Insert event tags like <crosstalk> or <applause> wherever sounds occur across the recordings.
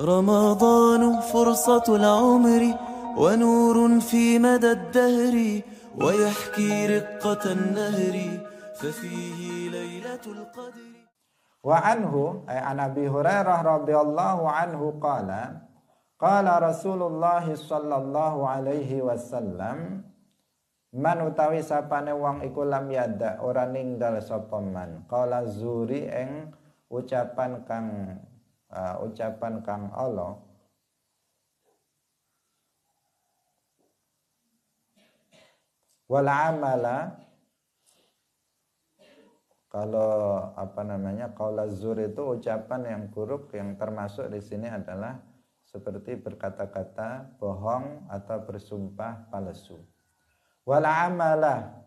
رمضان فرصة العمر ونور في مدى الدهر ويحكي رقة النهر ففيه ليلة القدر وعنه أي عن أبي هريرة رضي الله عنه قال قال رسول الله صلى الله عليه وسلم من utawi sapane wong iku lam yada ora ninggal sapa man. Qala zuri eng ucapan kang uh, ucapan kang Allah wal amala kalau apa namanya qaula zur itu ucapan yang buruk yang termasuk di sini adalah seperti berkata-kata bohong atau bersumpah palsu wal amala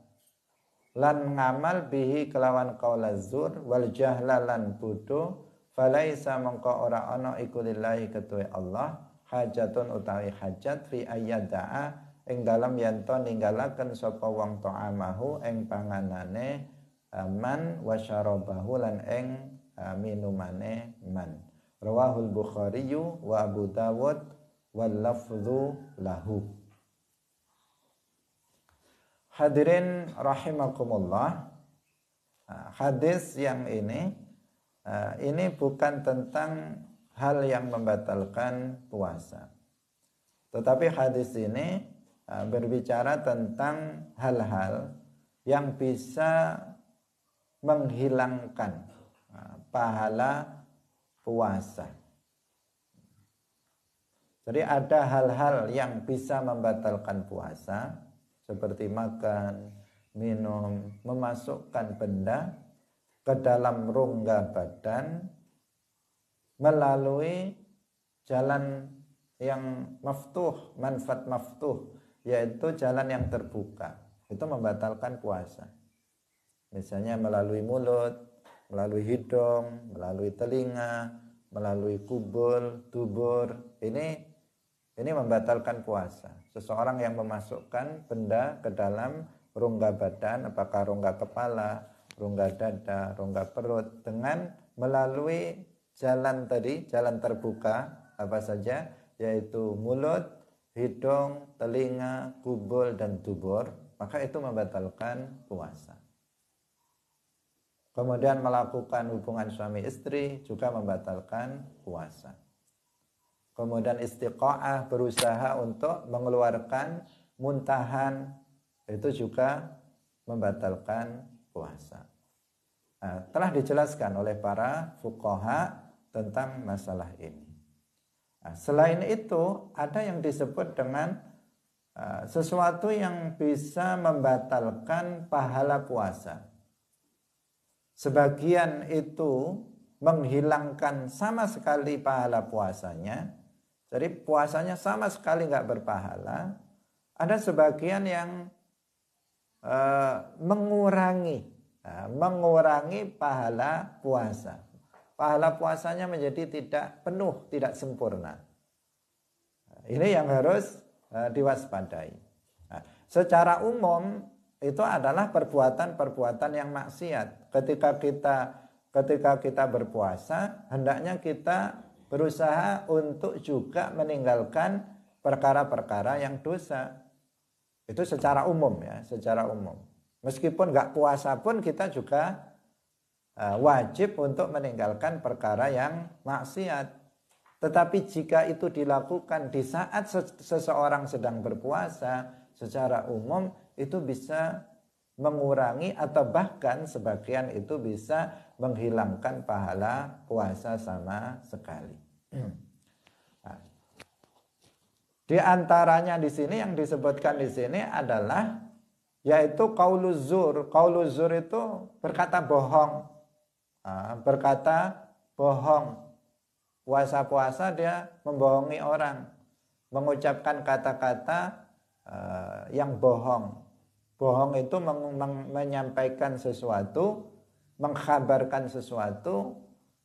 lan ngamal bihi kelawan qaula zur wal jahla lan bodoh falaisa mengko ora ana iku lillahi ketui Allah hajatun utawi hajat fi ayyada'a ing dalam yanto ninggalaken sapa wong ta'amahu ing panganane eh, man wa syarabahu lan ing eh, minumane man rawahul bukhari wa abu dawud wal lafzu lahu hadirin rahimakumullah eh, hadis yang ini Eh, ini bukan tentang hal yang membatalkan puasa. Tetapi hadis ini eh, berbicara tentang hal-hal yang bisa menghilangkan eh, pahala puasa. Jadi ada hal-hal yang bisa membatalkan puasa seperti makan, minum, memasukkan benda ke dalam rongga badan melalui jalan yang maftuh, manfaat maftuh, yaitu jalan yang terbuka. Itu membatalkan puasa. Misalnya melalui mulut, melalui hidung, melalui telinga, melalui kubur, dubur. Ini ini membatalkan puasa. Seseorang yang memasukkan benda ke dalam rongga badan, apakah rongga kepala, rongga dada, rongga perut dengan melalui jalan tadi, jalan terbuka apa saja yaitu mulut, hidung, telinga, kubul dan dubur, maka itu membatalkan puasa. Kemudian melakukan hubungan suami istri juga membatalkan puasa. Kemudian istiqoah berusaha untuk mengeluarkan muntahan itu juga membatalkan puasa. Nah, eh, telah dijelaskan oleh para fukoha tentang masalah ini. Nah, selain itu, ada yang disebut dengan uh, sesuatu yang bisa membatalkan pahala puasa. Sebagian itu menghilangkan sama sekali pahala puasanya. Jadi puasanya sama sekali nggak berpahala. Ada sebagian yang uh, mengurangi uh, mengurangi pahala puasa. Pahala puasanya menjadi tidak penuh, tidak sempurna. Nah, ini yang harus uh, diwaspadai. Nah, secara umum itu adalah perbuatan-perbuatan yang maksiat. Ketika kita ketika kita berpuasa, hendaknya kita berusaha untuk juga meninggalkan perkara-perkara yang dosa. Itu secara umum ya, secara umum. Meskipun nggak puasa pun kita juga eh, wajib untuk meninggalkan perkara yang maksiat. Tetapi jika itu dilakukan di saat seseorang sedang berpuasa secara umum itu bisa mengurangi atau bahkan sebagian itu bisa menghilangkan pahala puasa sama sekali. Hmm. <clears throat> Di antaranya di sini yang disebutkan di sini adalah yaitu kauluzur. Kauluzur itu berkata bohong. Ah, berkata bohong. Puasa-puasa dia membohongi orang. Mengucapkan kata-kata eh, yang bohong. Bohong itu menyampaikan sesuatu, mengkhabarkan sesuatu,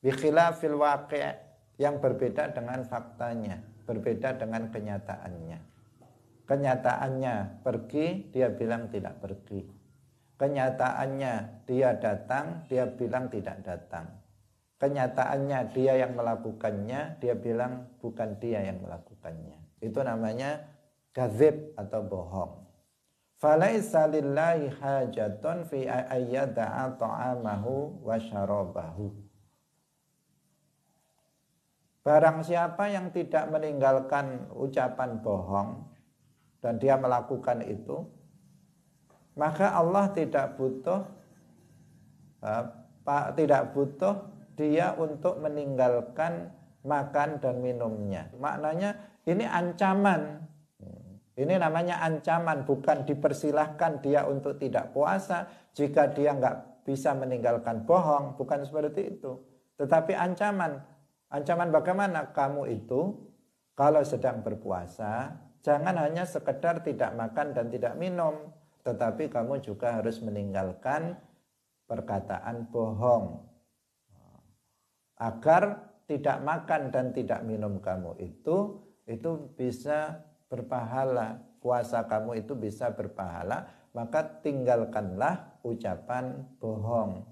bikhilafil waqi' yang berbeda dengan faktanya berbeda dengan kenyataannya. Kenyataannya pergi, dia bilang tidak pergi. Kenyataannya dia datang, dia bilang tidak datang. Kenyataannya dia yang melakukannya, dia bilang bukan dia yang melakukannya. Itu namanya gazib atau bohong. Falaisa hajatun fi ayyada'a ta'amahu wa syarabahu. Barang siapa yang tidak meninggalkan ucapan bohong dan dia melakukan itu, maka Allah tidak butuh eh, tidak butuh dia untuk meninggalkan makan dan minumnya. Maknanya ini ancaman. Ini namanya ancaman, bukan dipersilahkan dia untuk tidak puasa jika dia nggak bisa meninggalkan bohong, bukan seperti itu. Tetapi ancaman, Ancaman bagaimana kamu itu kalau sedang berpuasa jangan hanya sekedar tidak makan dan tidak minum, tetapi kamu juga harus meninggalkan perkataan bohong. Agar tidak makan dan tidak minum kamu itu itu bisa berpahala. Puasa kamu itu bisa berpahala, maka tinggalkanlah ucapan bohong.